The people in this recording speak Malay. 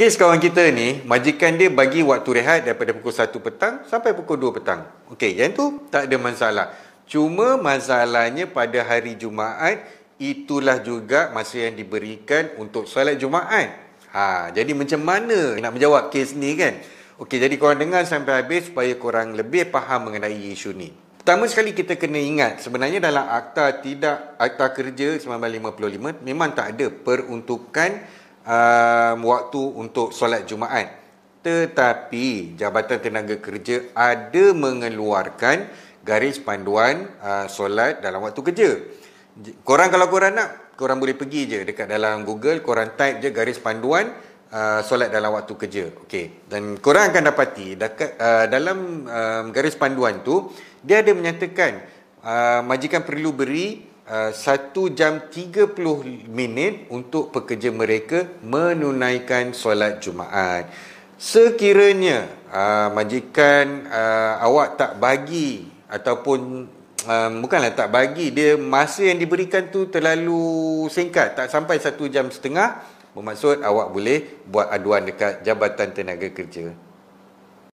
Kes kawan kita ni, majikan dia bagi waktu rehat daripada pukul 1 petang sampai pukul 2 petang. Okey, yang tu tak ada masalah. Cuma masalahnya pada hari Jumaat, itulah juga masa yang diberikan untuk solat Jumaat. Ha, jadi macam mana nak menjawab kes ni kan? Okey, jadi korang dengar sampai habis supaya korang lebih faham mengenai isu ni. Pertama sekali kita kena ingat sebenarnya dalam akta tidak akta kerja 1955 memang tak ada peruntukan um, waktu untuk solat Jumaat. Tetapi Jabatan Tenaga Kerja ada mengeluarkan garis panduan uh, solat dalam waktu kerja. Korang kalau korang nak, korang boleh pergi je dekat dalam Google, korang type je garis panduan uh, solat dalam waktu kerja. Okey. Dan korang akan dapati dekat uh, dalam um, garis panduan tu dia ada menyatakan uh, majikan perlu beri Uh, satu jam tiga puluh minit untuk pekerja mereka menunaikan solat Jumaat. Sekiranya uh, majikan uh, awak tak bagi ataupun uh, bukanlah tak bagi, dia masa yang diberikan tu terlalu singkat, tak sampai satu jam setengah, bermaksud awak boleh buat aduan dekat Jabatan Tenaga Kerja.